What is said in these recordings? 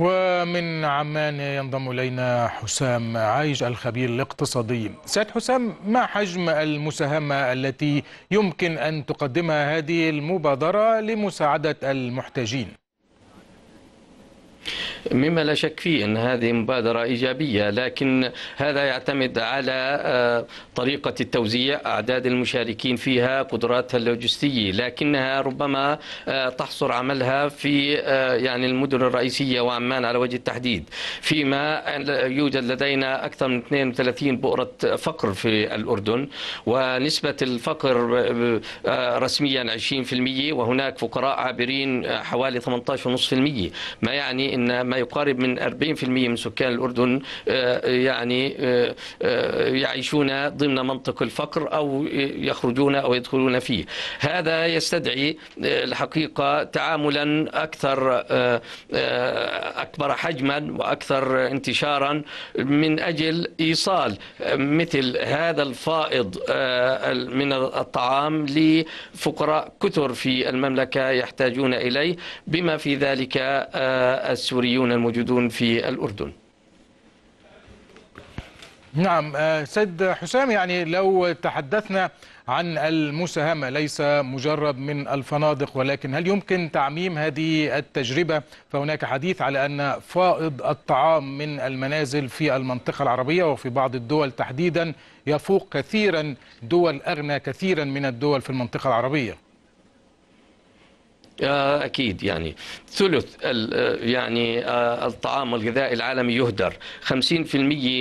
ومن عمان ينضم إلينا حسام عايش الخبير الاقتصادي سيد حسام ما حجم المساهمة التي يمكن أن تقدمها هذه المبادرة لمساعدة المحتاجين؟ مما لا شك فيه أن هذه مبادرة إيجابية لكن هذا يعتمد على آه، طريقة التوزيع أعداد المشاركين فيها قدراتها اللوجستية لكنها ربما آه، تحصر عملها في آه، يعني المدن الرئيسية وعمان على وجه التحديد فيما يوجد لدينا أكثر من 32 بؤرة فقر في الأردن ونسبة الفقر رسميا 20% وهناك فقراء عابرين حوالي 18.5% ما يعني أن ما يقارب من 40% من سكان الأردن آه، يعني آه، آه، يعيشون ضمن منطق الفقر أو يخرجون أو يدخلون فيه هذا يستدعي الحقيقة تعاملا أكثر أكبر حجما وأكثر انتشارا من أجل إيصال مثل هذا الفائض من الطعام لفقراء كثر في المملكة يحتاجون إليه بما في ذلك السوريون السوريون الموجودون في الأردن نعم آه، سيد حسام يعني لو تحدثنا عن المساهمة ليس مجرد من الفنادق ولكن هل يمكن تعميم هذه التجربة فهناك حديث على أن فائض الطعام من المنازل في المنطقة العربية وفي بعض الدول تحديدا يفوق كثيرا دول أغنى كثيرا من الدول في المنطقة العربية آه، أكيد يعني ثلث آه، يعني آه، الطعام والغذاء العالمي يهدر 50%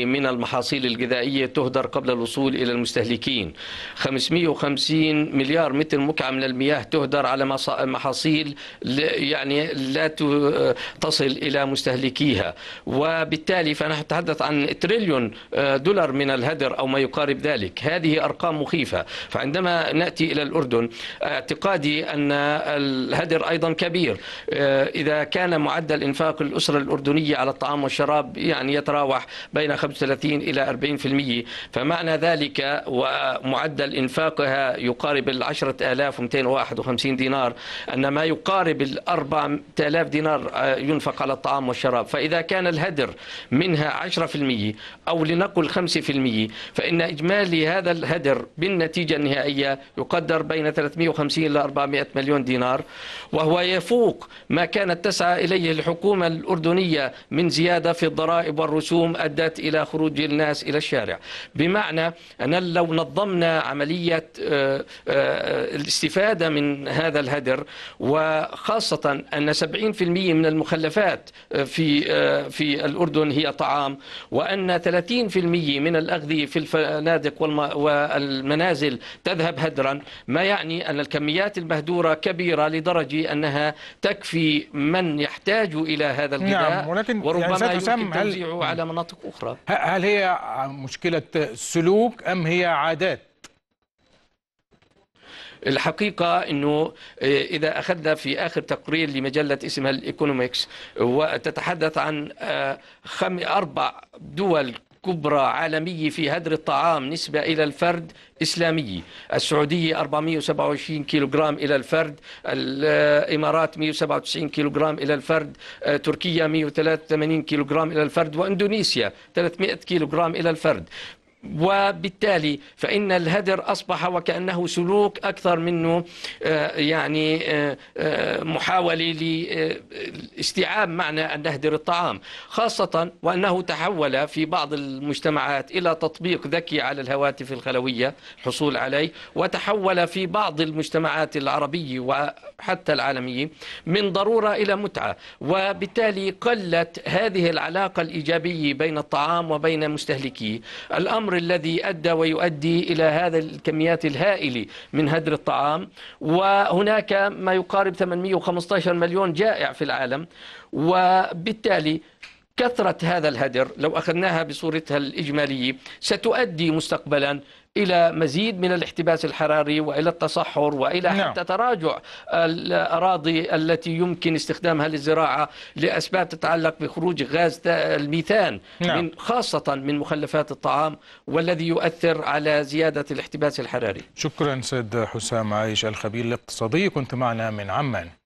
من المحاصيل الغذائية تهدر قبل الوصول إلى المستهلكين 550 مليار متر مكعب من المياه تهدر على محاصيل يعني لا تصل إلى مستهلكيها وبالتالي فنحن نتحدث عن تريليون دولار من الهدر أو ما يقارب ذلك هذه أرقام مخيفة فعندما نأتي إلى الأردن اعتقادي أن الهدر بقدر أيضا كبير آه، إذا كان معدل إنفاق الأسرة الأردنية على الطعام والشراب يعني يتراوح بين 35 إلى 40% فمعنى ذلك ومعدل إنفاقها يقارب ال 10251 دينار أن ما يقارب ال 4000 دينار آه، ينفق على الطعام والشراب فإذا كان الهدر منها 10% أو لنقل 5% فإن إجمالي هذا الهدر بالنتيجة النهائية يقدر بين 350 إلى 400 مليون دينار وهو يفوق ما كانت تسعى إليه الحكومة الأردنية من زيادة في الضرائب والرسوم أدت إلى خروج الناس إلى الشارع بمعنى أن لو نظمنا عملية آه، آه، الاستفادة من هذا الهدر وخاصة أن 70% من المخلفات آه، في في الأردن هي طعام وأن 30% من الأغذية في الفنادق والمنازل تذهب هدرا ما يعني أن الكميات المهدورة كبيرة لدرجة الدرجه أنها تكفي من يحتاج إلى هذا نعم، الغذاء نعم ولكن يعني وربما يعني يمكن توزيعه هل على مناطق أخرى هل هي مشكلة سلوك أم هي عادات؟ الحقيقة أنه آه، إذا أخذنا في آخر تقرير لمجلة اسمها الإيكونوميكس وتتحدث عن آه، أربع دول كبرى عالمية في هدر الطعام نسبة إلى الفرد إسلامية السعودية 427 كيلوغرام إلى الفرد الإمارات 197 كيلوغرام إلى الفرد آه، تركيا 183 كيلوغرام إلى الفرد وإندونيسيا 300 كيلوغرام إلى الفرد وبالتالي فإن الهدر أصبح وكأنه سلوك أكثر منه آه، يعني آه، آه، محاولة لاستيعاب معنى أن نهدر الطعام خاصة وأنه تحول في بعض المجتمعات إلى تطبيق ذكي على الهواتف الخلوية حصول عليه وتحول في بعض المجتمعات العربية وحتى العالمية من ضرورة إلى متعة وبالتالي قلت هذه العلاقة الإيجابية بين الطعام وبين مستهلكيه الأمر الأمر الذي أدى ويؤدي إلى هذا الكميات الهائلة من هدر الطعام وهناك ما يقارب 815 مليون جائع في العالم وبالتالي كثرة هذا الهدر لو أخذناها بصورتها الإجمالية ستؤدي مستقبلا إلى مزيد من الاحتباس الحراري وإلى التصحر وإلى نعم. حتى تراجع الأراضي التي يمكن استخدامها للزراعة لأسباب تتعلق بخروج غاز الميثان نعم. من خاصة من مخلفات الطعام والذي يؤثر على زيادة الاحتباس الحراري شكرا سيد حسام عايش الخبير الاقتصادي كنت معنا من عمان